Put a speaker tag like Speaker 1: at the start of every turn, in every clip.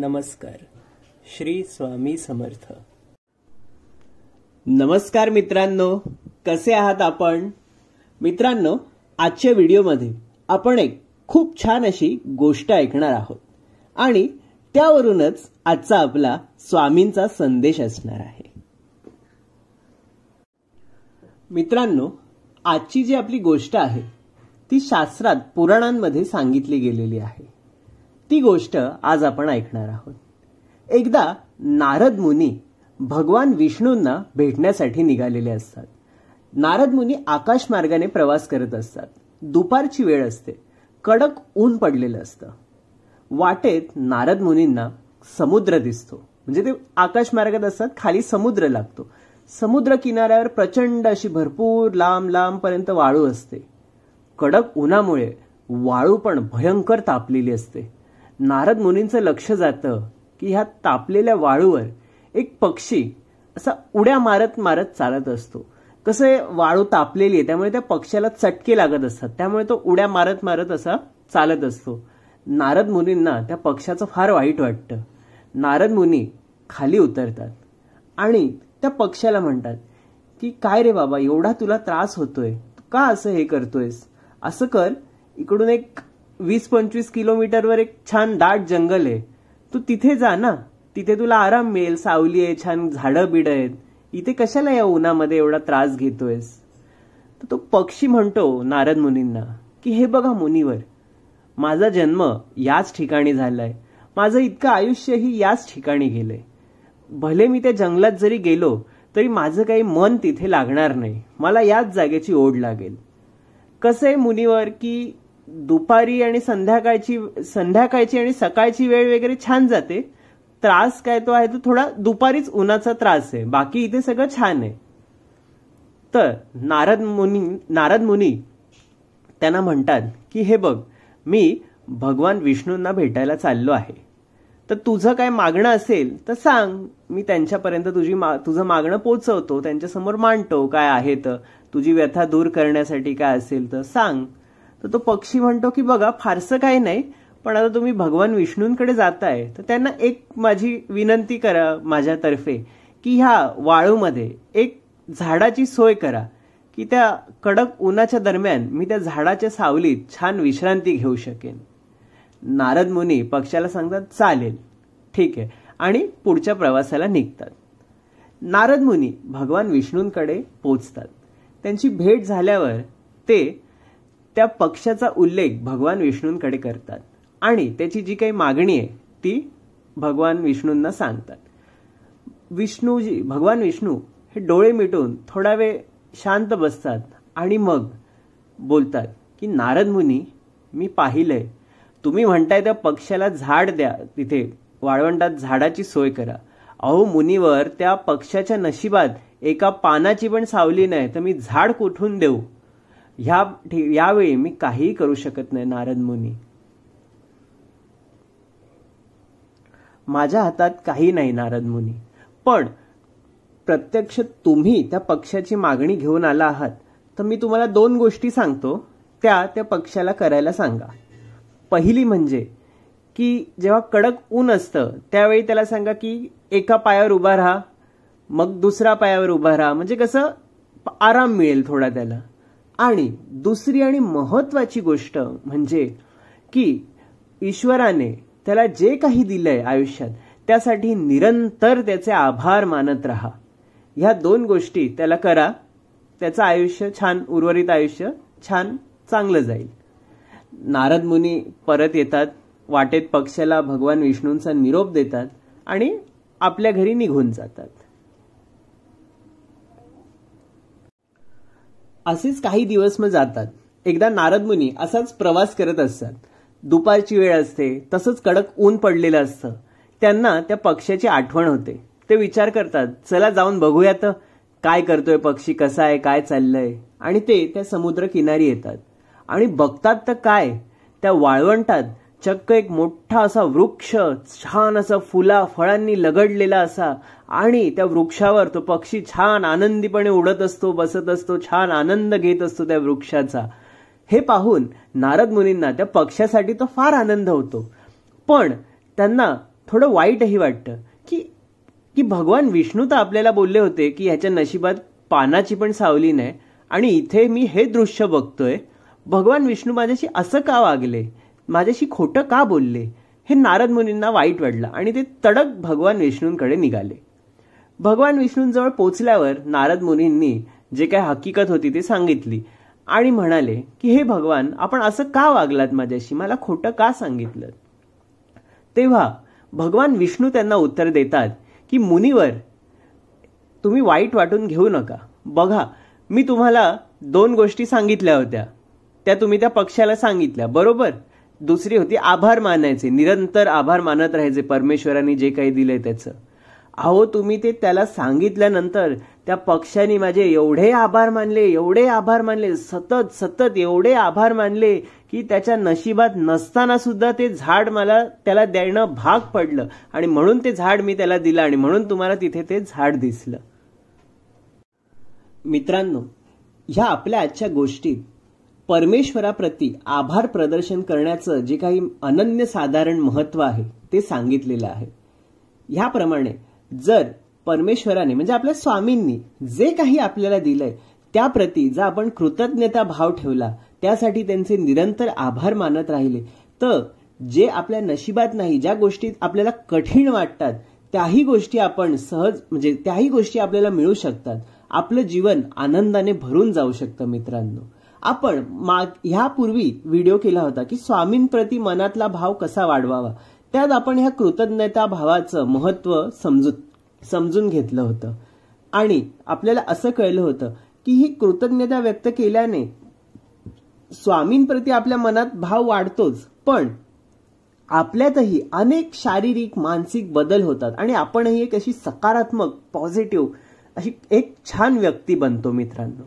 Speaker 1: नमस्कार श्री स्वामी समर्थ नमस्कार मित्रांनो कसे आहात आपण मित्रांनो आजच्या व्हिडिओमध्ये आपण एक खूप छान अशी गोष्ट ऐकणार आहोत आणि त्यावरूनच आजचा आपला स्वामींचा संदेश असणार आहे मित्रांनो आजची जी आपली गोष्ट आहे ती शास्त्रात पुराणांमध्ये सांगितली गेलेली आहे ती गोष्ट आज आपण ऐकणार आहोत एकदा नारद मुनी भगवान विष्णूंना भेटण्यासाठी निघालेले असतात नारद मुनी आकाश मार्गाने प्रवास करत असतात दुपारची वेळ असते कडक ऊन पडलेलं असतं वाटेत नारद मुनींना समुद्र दिसतो म्हणजे ते आकाश मार्गात असतात खाली समुद्र लागतो समुद्र किनाऱ्यावर प्रचंड अशी भरपूर लांब लांब पर्यंत वाळू असते कडक उन्हामुळे वाळू पण भयंकर तापलेली असते नारद मुनींचं लक्ष जातं की ह्या तापलेल्या वाळूवर एक पक्षी असा उड्या मारत मारत चालत असतो कसं वाळू तापलेली आहे त्यामुळे त्या पक्षाला चटके लागत असतात त्यामुळे तो उड्या मारत मारत असा चालत असतो नारद मुनींना त्या पक्षाचं फार वाईट वाटतं नारद मुनी खाली उतरतात आणि त्या पक्ष्याला म्हणतात की काय रे बाबा एवढा तुला त्रास होतोय का असं हे करतोयस असं कर इकडून एक वीस पंचवीस किलोमीटरवर एक छान दाट जंगल आहे तू तिथे जा ना तिथे तुला आराम मिळेल सावली आहे छान झाडं बिड आहेत इथे कशाला या उन्हामध्ये एवढा त्रास घेतोयस तर तो पक्षी म्हणतो नारद मुनींना की हे बघा मुनीवर माझा जन्म याच ठिकाणी झालाय माझं इतकं आयुष्यही याच ठिकाणी गेलंय भले मी त्या जंगलात जरी गेलो तरी माझं काही मन तिथे लागणार नाही मला याच जागेची ओढ लागेल कसं आहे मुनीवर की दुपारी आणि संध्याकाळची संध्याकाळची आणि सकाळची वेळ वगैरे छान जाते त्रास काय तो आहे तो थोडा दुपारीच उन्हाचा त्रास आहे बाकी इथे सगळं छान आहे तर नारद मुनी नारद मुनी त्यांना म्हणतात की हे बघ मी भगवान विष्णूंना भेटायला चाललो आहे तर तुझं काय मागणं असेल तर सांग मी त्यांच्यापर्यंत तुझी मा तुझं मागणं पोचवतो त्यांच्यासमोर मांडतो काय आहे तर तुझी व्यथा दूर करण्यासाठी काय असेल तर सांग तर तो पक्षी म्हणतो की बघा फारसं काही नाही पण आता तुम्ही भगवान विष्णूंकडे जाताय तर त्यांना एक माझी विनंती करा माझ्यातर्फे की ह्या वाळूमध्ये एक झाडाची सोय करा की त्या कडक उन्हाच्या दरम्यान मी त्या झाडाच्या सावलीत छान विश्रांती घेऊ शकेन नारद मुनी पक्षाला सांगतात चालेल ठीक आहे आणि पुढच्या प्रवासाला निघतात नारद मुनी भगवान विष्णूंकडे पोचतात त्यांची भेट झाल्यावर ते त्या पक्षाचा उल्लेख भगवान विष्णूंकडे करतात आणि त्याची जी काही मागणी आहे ती भगवान विष्णूंना सांगतात विष्णूजी भगवान विष्णू हे डोळे मिटून थोडा वेळ शांत बसतात आणि मग बोलतात की नारद मुनी मी पाहिलंय तुम्ही म्हणताय त्या पक्षाला झाड द्या तिथे वाळवंटात झाडाची सोय करा अहो मुनीवर त्या पक्षाच्या नशिबात एका पानाची पण सावली नाही तर मी झाड कुठून देऊ ह्या यावेळी मी काहीही करू शकत नाही नारद मुनी माझ्या हातात काही नाही नारद मुनी पण प्रत्यक्ष तुम्ही त्या पक्षाची मागणी घेऊन आला आहात तर मी तुम्हाला दोन गोष्टी सांगतो त्या त्या पक्षाला करायला सांगा पहिली म्हणजे की जेव्हा कडक ऊन असतं त्यावेळी त्याला सांगा की एका पायावर उभा राहा मग दुसरा पायावर उभा राहा म्हणजे कसं आराम मिळेल थोडा त्याला आणि दुसरी आणि महत्वाची गोष्ट म्हणजे की ईश्वराने त्याला जे काही दिलंय आयुष्यात त्यासाठी निरंतर त्याचे आभार मानत राहा ह्या दोन गोष्टी त्याला करा त्याचं आयुष्य छान उर्वरित आयुष्य छान चांगलं जाईल नारद मुनी परत येतात वाटेत पक्षाला भगवान विष्णूंचा निरोप देतात आणि आपल्या घरी निघून जातात असेच काही दिवस मग जातात एकदा नारद मुनी असाच प्रवास करत असतात दुपारची वेळ असते तसंच कडक ऊन पडलेलं असतं त्यांना त्या पक्ष्याची आठवण होते ते विचार करतात चला जाऊन बघूयात काय करतोय पक्षी कसा आहे काय चाललंय आणि ते त्या समुद्र किनारी येतात आणि बघतात तर काय त्या वाळवंटात चक्क एक मोठा असा वृक्ष छान असा फुला फळांनी लगडलेला असा आणि त्या वृक्षावर तो पक्षी छान आनंदीपणे उडत असतो बसत असतो छान आनंद घेत असतो त्या वृक्षाचा हे पाहून नारद मुनींना त्या पक्षासाठी तो फार आनंद होतो पण त्यांना थोडं वाईटही वाटतं की की भगवान विष्णू तर आपल्याला बोलले होते की ह्याच्या नशिबात पानाची पण सावली नाही आणि इथे मी हे दृश्य बघतोय भगवान विष्णू माझ्याशी असं का वागले माझ्याशी खोटं का बोलले हे नारद मुनींना वाईट वाटलं आणि ते तडक भगवान विष्णूंकडे निघाले भगवान विष्णूंजवळ पोचल्यावर नारद मुनींनी जे काही हकीकत होती ते सांगितली आणि म्हणाले की हे भगवान आपण असं का वागलात माझ्याशी मला खोटं का सांगितलं तेव्हा भगवान विष्णू त्यांना उत्तर देतात की मुनीवर तुम्ही वाईट वाटून घेऊ नका बघा मी तुम्हाला दोन गोष्टी सांगितल्या होत्या त्या तुम्ही त्या पक्षाला सांगितल्या बरोबर दुसरी होती आभार मानायचे निरंतर आभार मानत राहायचे परमेश्वरांनी जे काही दिलंय त्याचं अहो तुम्ही ते त्याला सांगितल्यानंतर त्या पक्षांनी माझे एवढे आभार मानले एवढे आभार मानले सतत सतत एवढे आभार मानले की त्याच्या नशिबात नसताना सुद्धा ते झाड मला त्याला देणं भाग पडलं आणि म्हणून ते झाड मी त्याला दिलं आणि म्हणून तुम्हाला तिथे ते झाड दिसलं मित्रांनो ह्या आपल्या आजच्या गोष्टीत परमेश्वराप्रती आभार प्रदर्शन करण्याचं जे काही अनन्य साधारण महत्व आहे ते सांगितलेलं आहे ह्याप्रमाणे जर परमेश्वराने म्हणजे आपल्या स्वामींनी जे काही आपल्याला दिलंय त्याप्रती जर आपण कृतज्ञता भाव ठेवला त्यासाठी त्यांचे निरंतर आभार मानत राहिले तर जे आपल्या नशिबात नाही ज्या गोष्टी आपल्याला कठीण वाटतात त्याही गोष्टी आपण सहज म्हणजे त्याही गोष्टी आपल्याला मिळू शकतात आपलं जीवन आनंदाने भरून जाऊ शकतं मित्रांनो आपण माग ह्यापूर्वी व्हिडिओ केला होता की स्वामींप्रती मनातला भाव कसा वाढवावा त्यात आपण ह्या कृतज्ञता भावाचं महत्व समजून समजून घेतलं होतं आणि आपल्याला असं कळलं होतं की ही कृतज्ञता व्यक्त केल्याने स्वामींप्रती आपल्या मनात भाव वाढतोच पण आपल्यातही अनेक शारीरिक मानसिक बदल होतात आणि आपणही एक अशी सकारात्मक पॉझिटिव्ह अशी एक छान व्यक्ती बनतो मित्रांनो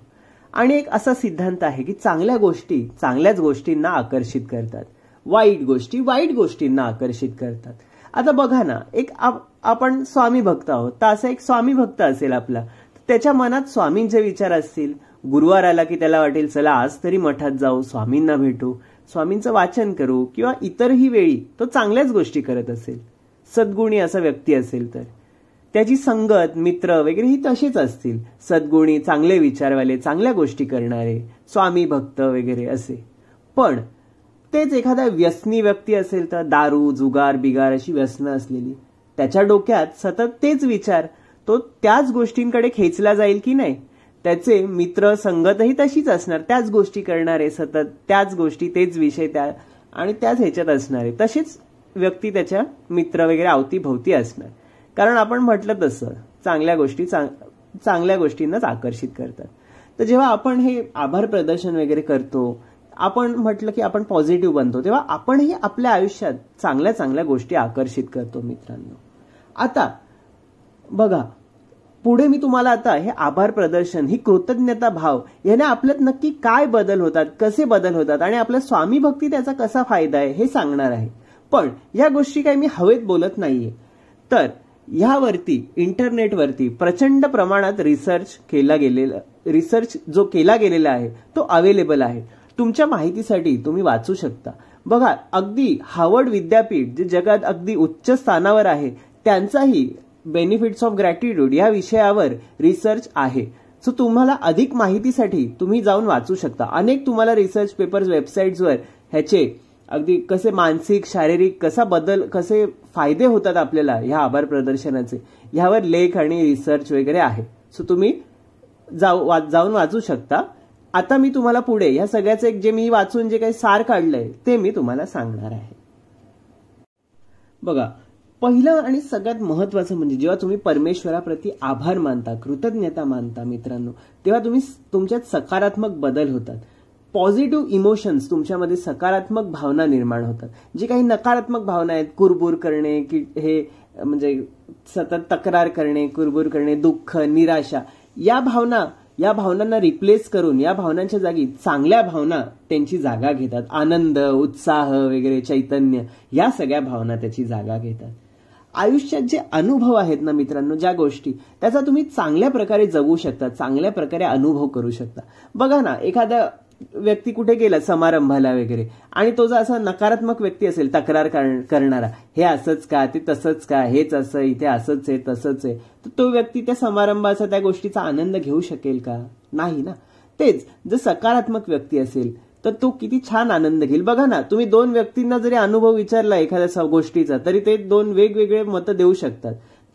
Speaker 1: आणि एक असा सिद्धांत आहे की चांगल्या गोष्टी चांगल्याच गोष्टींना आकर्षित करतात वाईट गोष्टी वाईट गोष्टींना आकर्षित करतात आता बघा ना एक आपण स्वामी भक्त आहोत तर असा एक स्वामी भक्त असेल आपला त्याच्या मनात स्वामींचे विचार असतील गुरुवार आला की त्याला वाटेल चला आज तरी मठात जाऊ स्वामींना भेटू स्वामींचं वाचन करू किंवा इतरही वेळी तो चांगल्याच गोष्टी करत असेल सद्गुणी असा व्यक्ती असेल तर त्याची संगत मित्र वगैरे ही तसेच असतील सद्गुणी चांगले विचारवाले चांगल्या गोष्टी करणारे स्वामी भक्त वगैरे असे पण तेच एखादा व्यसनी व्यक्ती असेल तर दारू जुगार बिगार अशी व्यसनं असलेली त्याच्या डोक्यात सतत तेच विचार तो त्याच गोष्टींकडे खेचला जाईल की नाही त्याचे मित्र संगतही तशीच असणार त्याच गोष्टी करणारे सतत त्याच गोष्टी तेच विषय त्या आणि त्याच ह्याच्यात असणारे तसेच व्यक्ती त्याच्या मित्र वगैरे अवतीभोवती असणार कारण आपण म्हटलं तसं चांगल्या गोष्टी चांग चांगल्या गोष्टींनाच आकर्षित करतात तर जेव्हा आपण हे आभार प्रदर्शन वगैरे करतो आपण म्हटलं की आपण पॉझिटिव्ह बनतो तेव्हा आपणही आपल्या आयुष्यात चांगल्या चांगल्या गोष्टी आकर्षित करतो मित्रांनो आता बघा पुढे मी तुम्हाला आता हे आभार प्रदर्शन ही कृतज्ञता भाव याने आपल्यात नक्की काय बदल होतात कसे बदल होतात आणि आपल्या स्वामी भक्ती त्याचा कसा फायदा आहे हे सांगणार आहे पण या गोष्टी काही मी हवेत बोलत नाहीये तर ह्यावरती इंटरनेटवरती प्रचंड प्रमाणात रिसर्च केला गेलेला रिसर्च जो केला गेलेला आहे तो अवेलेबल आहे तुमच्या माहितीसाठी तुम्ही वाचू शकता बघा अगदी हावर्ड विद्यापीठ जे जगात अगदी उच्च स्थानावर आहे त्यांचाही बेनिफिट्स ऑफ ग्रॅटिट्यूड या विषयावर रिसर्च आहे सो तुम्हाला अधिक माहितीसाठी तुम्ही जाऊन वाचू शकता अनेक तुम्हाला रिसर्च पेपर्स वेबसाईट्सवर ह्याचे अगदी कसे मानसिक शारीरिक कसा बदल कसे फायदे होतात आपल्याला ह्या आभार प्रदर्शनाचे ह्यावर लेख आणि रिसर्च वगैरे आहे सो तुम्ही जाऊ जाऊन वाचू शकता आता मी तुम्हाला पुढे ह्या सगळ्याचं एक जे मी वाचून जे काही सार काढलंय ते मी तुम्हाला सांगणार आहे बघा पहिलं आणि सगळ्यात महत्वाचं म्हणजे जेव्हा तुम्ही परमेश्वराप्रती आभार मानता कृतज्ञता मानता मित्रांनो तेव्हा तुम्ही तुमच्यात सकारात्मक बदल होतात पॉझिटिव्ह इमोशन्स तुमच्यामध्ये सकारात्मक भावना निर्माण होतात जे काही नकारात्मक भावना आहेत कुरबूर करणे की हे म्हणजे सतत तक्रार करणे कुरबूर करणे दुःख निराशा या भावना या भावनांना रिप्लेस करून या भावनांच्या जागी चांगल्या भावना त्यांची जागा घेतात आनंद उत्साह वगैरे चैतन्य या सगळ्या भावना त्याची जागा घेतात आयुष्यात जे अनुभव आहेत ना मित्रांनो ज्या गोष्टी त्याचा तुम्ही चांगल्या प्रकारे जगू शकता चांगल्या प्रकारे अनुभव करू शकता बघा ना एखादं व्यक्ती कुठे गेला समारंभाला वगैरे आणि तो जो असा नकारात्मक व्यक्ती असेल तक्रार करणारा हे असंच का ते तसंच का हेच असं इथे असंच आहे तसंच आहे तर तो व्यक्ती त्या समारंभाचा त्या गोष्टीचा आनंद घेऊ शकेल का नाही ना तेच जर सकारात्मक व्यक्ती असेल तर तो किती छान आनंद घेईल बघा ना तुम्ही दोन व्यक्तींना जरी अनुभव विचारला एखाद्या गोष्टीचा तरी ते दोन वेगवेगळे मतं देऊ शकतात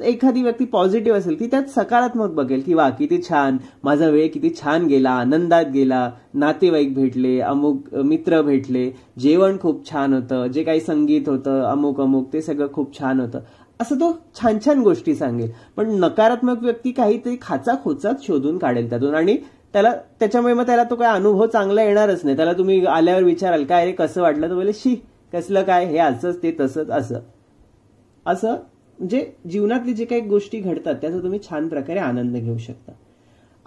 Speaker 1: एखादी व्यक्ती पॉझिटिव्ह असेल ती त्यात सकारात्मक बघेल की वा किती छान माझा वेळ किती छान गेला आनंदात गेला नातेवाईक भेटले अमुक मित्र भेटले जेवण खूप छान होतं जे काही संगीत होतं अमुक अमुक ते सगळं खूप छान होतं असं तो छान छान गोष्टी सांगेल पण नकारात्मक व्यक्ती काहीतरी खाचा खोचात शोधून काढेल त्यातून आणि त्याला त्याच्यामुळे मग त्याला तो काय अनुभव चांगला येणारच नाही त्याला तुम्ही आल्यावर विचाराल काय रे कसं वाटलं तर बोले शी कसलं काय हे असंच ते तसंच असं असं म्हणजे जीवनातली जे काही गोष्टी घडतात त्याचा तुम्ही छान प्रकारे आनंद घेऊ शकता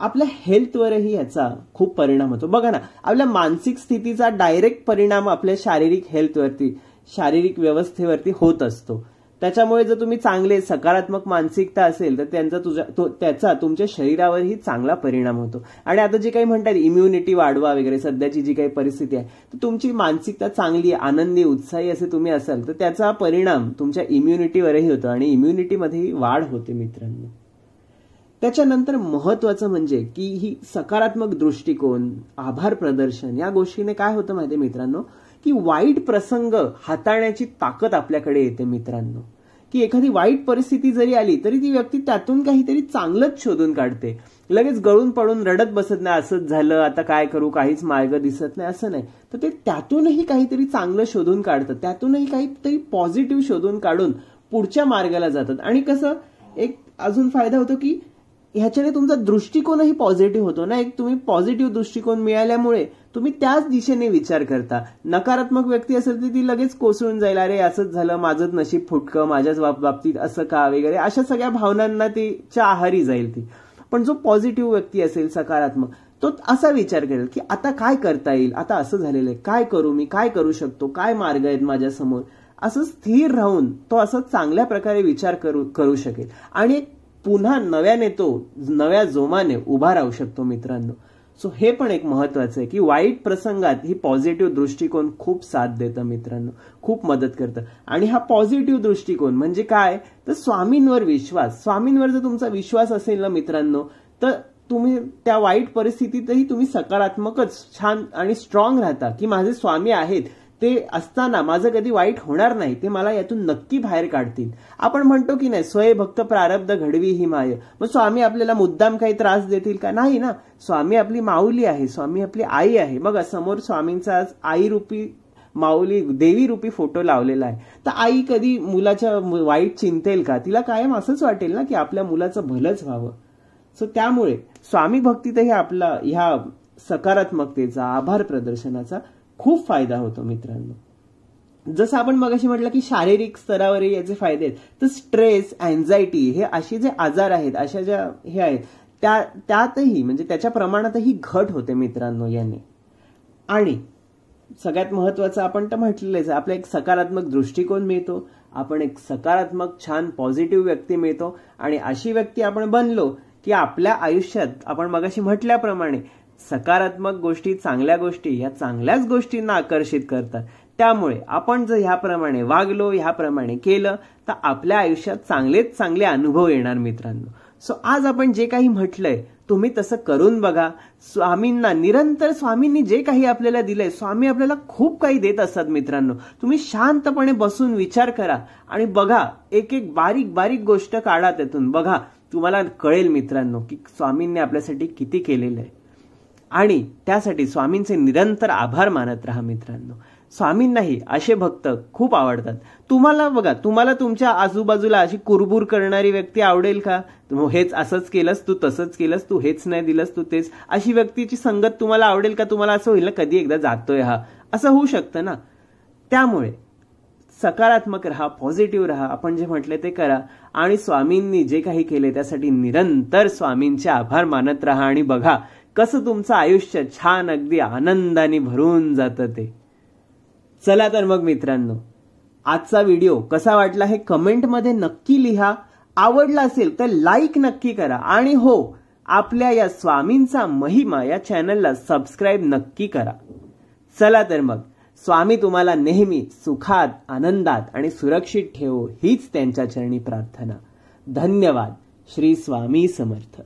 Speaker 1: आपल्या हेल्थवरही याचा खूप परिणाम होतो बघा ना आपल्या मानसिक स्थितीचा डायरेक्ट परिणाम आपल्या शारीरिक हेल्थवरती शारीरिक व्यवस्थेवरती होत असतो त्याच्यामुळे जर तुम्ही चांगले सकारात्मक मानसिकता असेल तर त्यांचा तुझ्या त्याचा तुमच्या शरीरावरही चांगला परिणाम होतो आणि आता जे काही म्हणतात इम्युनिटी वाढवा वगैरे सध्याची जी काही परिस्थिती आहे तर तुमची मानसिकता चांगली आनंदी उत्साही असे तुम्ही असाल तर त्याचा परिणाम तुमच्या इम्युनिटीवरही होतो आणि इम्युनिटीमध्येही वाढ होते मित्रांनो त्याच्यानंतर महत्वाचं म्हणजे की ही सकारात्मक दृष्टिकोन आभार प्रदर्शन या गोष्टीने काय होतं माहिती मित्रांनो की वाईट प्रसंग हाताळण्याची ताकद आपल्याकडे येते मित्रांनो की एखादी वाईट परिस्थिती जरी आली तरी ती व्यक्ती त्यातून काहीतरी चांगलंच शोधून काढते लगेच गळून पडून रडत बसत नाही असंच झालं आता काय करू काहीच मार्ग दिसत नाही असं नाही तर ते त्यातूनही काहीतरी चांगलं शोधून काढतं त्यातूनही काहीतरी पॉझिटिव्ह शोधून काढून पुढच्या मार्गाला जातात आणि कसं एक अजून फायदा होतो की ह्याच्याने तुमचा दृष्टिकोनही पॉझिटिव्ह होतो ना एक तुम्ही पॉझिटिव्ह दृष्टिकोन मिळाल्यामुळे तुम्ही त्याच दिशेने विचार करता नकारात्मक व्यक्ती असेल तर ती लगेच कोसळून जाईल अरे असंच झालं माझंच नशीब फुटकं माझ्याच बाबतीत असं का वगैरे अशा सगळ्या भावनांना तिच्या आहारी जाईल ती पण जो पॉझिटिव्ह व्यक्ती असेल सकारात्मक तो असा विचार करेल की आता काय करता येईल आता असं झालेलं आहे काय करू मी काय करू शकतो काय मार्ग आहेत माझ्यासमोर असं स्थिर राहून तो असं चांगल्या प्रकारे विचार करू करू शकेल आणि पुन्हा नव्याने तो नव्या जोमाने उभा राहू शकतो मित्रांनो सो हे पण एक महत्वाचं आहे की वाईट प्रसंगात ही पॉझिटिव्ह दृष्टिकोन खूप साथ देतं मित्रांनो खूप मदत करतं आणि हा पॉझिटिव्ह दृष्टिकोन म्हणजे काय तर स्वामींवर विश्वास स्वामींवर जर तुमचा विश्वास असेल ना मित्रांनो तर तुम्ही त्या वाईट परिस्थितीतही तुम्ही सकारात्मकच छान आणि स्ट्रॉंग राहता की माझे स्वामी आहेत ते असताना माझं कधी वाईट होणार नाही ते मला यातून नक्की बाहेर काढतील आपण म्हणतो की नाही स्वय भक्त प्रारब्ध घडवी ही माय मग स्वामी आपल्याला मुद्दाम काही त्रास देतील का नाही ना स्वामी आपली माऊली आहे स्वामी आपली आई आहे मग समोर स्वामींचा आज आई रूपी माऊली देवी रूपी फोटो लावलेला आहे तर आई कधी मुलाच्या वाईट चिंतेल का तिला कायम असंच वाटेल ना की आपल्या मुलाचं भलंच व्हावं सो त्यामुळे स्वामी भक्तीतही आपला ह्या सकारात्मकतेचा आभार प्रदर्शनाचा खूप फायदा होतो मित्रांनो जसं आपण मगाशी म्हटलं की शारीरिक स्तरावर याचे फायदे आहेत तर स्ट्रेस अँझायटी हे असे जे आजार आहेत अशा ज्या हे आहेत त्या त्यातही म्हणजे त्याच्या प्रमाणातही घट होते मित्रांनो याने आणि सगळ्यात महत्वाचं आपण तर म्हटलेलंच आपला एक सकारात्मक दृष्टिकोन मिळतो आपण एक सकारात्मक छान पॉझिटिव्ह व्यक्ती मिळतो आणि अशी व्यक्ती आपण बनलो की आपल्या आयुष्यात आपण मगाशी म्हटल्याप्रमाणे सकारात्मक गोष्टी चांगल्या गोष्टी ह्या चांगल्याच गोष्टींना आकर्षित करतात त्यामुळे आपण जर ह्याप्रमाणे वागलो ह्याप्रमाणे केलं तर आपल्या आयुष्यात चांगलेच चांगले अनुभव येणार मित्रांनो सो आज आपण जे काही म्हटलंय तुम्ही तसं करून बघा स्वामींना निरंतर स्वामींनी जे काही आपल्याला दिलंय स्वामी आपल्याला खूप काही देत असतात मित्रांनो तुम्ही शांतपणे बसून विचार करा आणि बघा एक एक बारीक बारीक गोष्ट काढा त्यातून बघा तुम्हाला कळेल मित्रांनो की स्वामींनी आपल्यासाठी किती केलेलं आहे आणि त्यासाठी स्वामींचे निरंतर आभार मानत राहा मित्रांनो स्वामींनाही असे भक्त खूप आवडतात तुम्हाला बघा तुम्हाला तुमच्या आजूबाजूला अशी कुरबूर करणारी व्यक्ती आवडेल का हेच असंच केलंस तू तसंच केलंस तू हेच नाही दिलंस तू तेच अशी व्यक्तीची संगत तुम्हाला आवडेल का तुम्हाला असं होईल ना कधी एकदा जातोय हा असं होऊ शकतं ना त्यामुळे सकारात्मक राहा पॉझिटिव्ह राहा आपण जे म्हटले ते करा आणि स्वामींनी जे काही केले त्यासाठी निरंतर स्वामींचे आभार मानत राहा आणि बघा कसं तुमचं आयुष्य छान अगदी आनंदाने भरून जातं ते चला तर मग मित्रांनो आजचा व्हिडिओ कसा वाटला हे कमेंटमध्ये नक्की लिहा आवडला असेल तर लाईक नक्की करा आणि हो आपल्या या स्वामींचा महिमा या चॅनलला सबस्क्राईब नक्की करा चला तर मग स्वामी तुम्हाला नेहमी सुखात आनंदात आणि सुरक्षित ठेवो हीच त्यांच्या चरणी प्रार्थना धन्यवाद श्री स्वामी समर्थ